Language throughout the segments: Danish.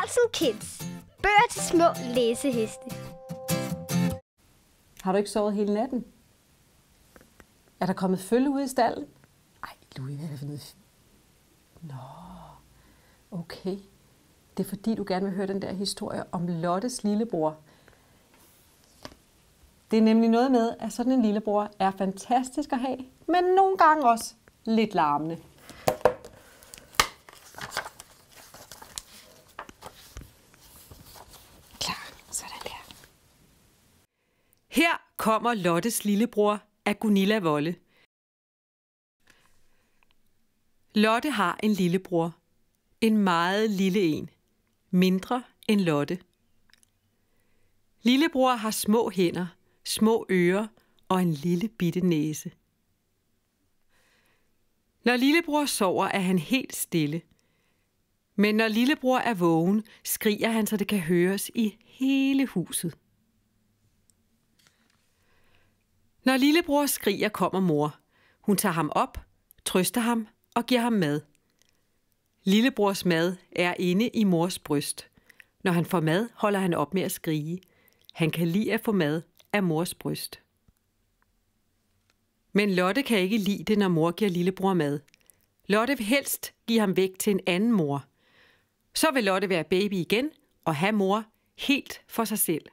Carlsen Kids. Bøger til små læseheste. Har du ikke sovet hele natten? Er der kommet følge ud i stallen? Ej, Louis, hvad er det for noget? Nå, okay. Det er fordi, du gerne vil høre den der historie om Lottes lillebror. Det er nemlig noget med, at sådan en lillebror er fantastisk at have, men nogle gange også lidt larmende. kommer Lottes lillebror af Gunilla Volle. Lotte har en lillebror. En meget lille en. Mindre end Lotte. Lillebror har små hænder, små ører og en lille bitte næse. Når lillebror sover, er han helt stille. Men når lillebror er vågen, skriger han, så det kan høres i hele huset. Når lillebror skriger, kommer mor. Hun tager ham op, trøster ham og giver ham mad. Lillebrors mad er inde i mors bryst. Når han får mad, holder han op med at skrige. Han kan lide at få mad af mors bryst. Men Lotte kan ikke lide det, når mor giver lillebror mad. Lotte vil helst give ham væk til en anden mor. Så vil Lotte være baby igen og have mor helt for sig selv.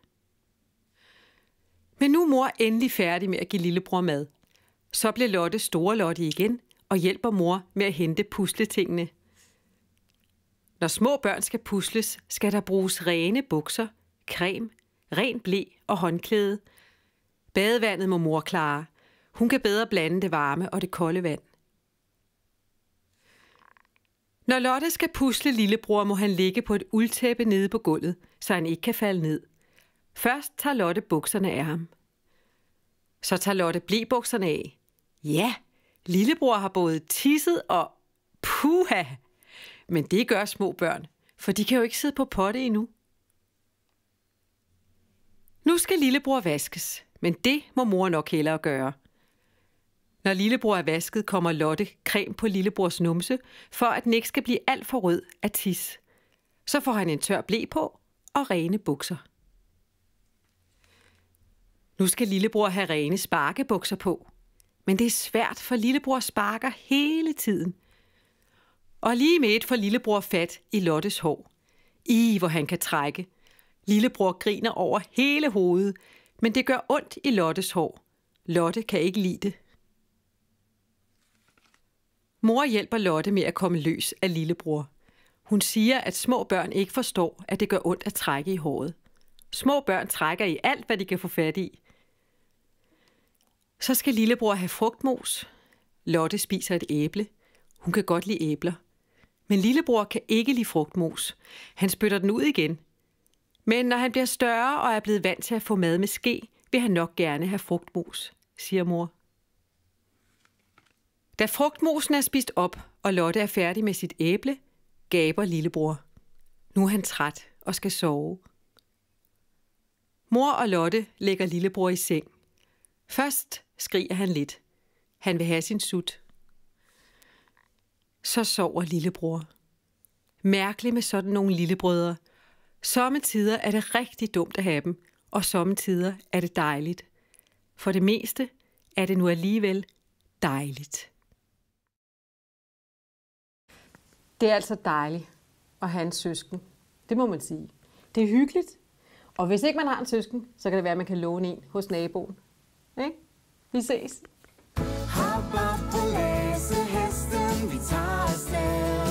Men nu er mor endelig færdig med at give lillebror mad. Så bliver Lotte store Lotte igen og hjælper mor med at hente pusletingene. Når små børn skal pusles, skal der bruges rene bukser, creme, ren blæ og håndklæde. Badevandet må mor klare. Hun kan bedre blande det varme og det kolde vand. Når Lotte skal pusle lillebror, må han ligge på et uldtæppe nede på gulvet, så han ikke kan falde ned – Først tager Lotte bukserne af ham. Så tager Lotte blibukserne af. Ja, lillebror har både tisset og puha. Men det gør små børn, for de kan jo ikke sidde på potte endnu. Nu skal lillebror vaskes, men det må mor nok hellere gøre. Når lillebror er vasket, kommer Lotte creme på lillebrors numse, for at den ikke skal blive alt for rød af tis. Så får han en tør blæ på og rene bukser. Nu skal lillebror have rene sparkebukser på. Men det er svært, for lillebror sparker hele tiden. Og lige med et får lillebror fat i Lottes hår. I, hvor han kan trække. Lillebror griner over hele hovedet, men det gør ondt i Lottes hår. Lotte kan ikke lide det. Mor hjælper Lotte med at komme løs af lillebror. Hun siger, at små børn ikke forstår, at det gør ondt at trække i håret. Små børn trækker i alt, hvad de kan få fat i. Så skal lillebror have frugtmos. Lotte spiser et æble. Hun kan godt lide æbler. Men lillebror kan ikke lide frugtmos. Han spytter den ud igen. Men når han bliver større og er blevet vant til at få mad med ske, vil han nok gerne have frugtmos, siger mor. Da frugtmosen er spist op, og Lotte er færdig med sit æble, gaber lillebror. Nu er han træt og skal sove. Mor og Lotte lægger lillebror i seng. Først skriger han lidt. Han vil have sin sut. Så sover lillebror. Mærkeligt med sådan nogle lillebrødre. Sommetider er det rigtig dumt at have dem, og sommetider er det dejligt. For det meste er det nu alligevel dejligt. Det er altså dejligt at have en søsken. Det må man sige. Det er hyggeligt. Og hvis ikke man har en søsken, så kan det være, at man kan låne en hos naboen. Ikke? Vi ses. Hop op på læsehesten, vi tager afsted.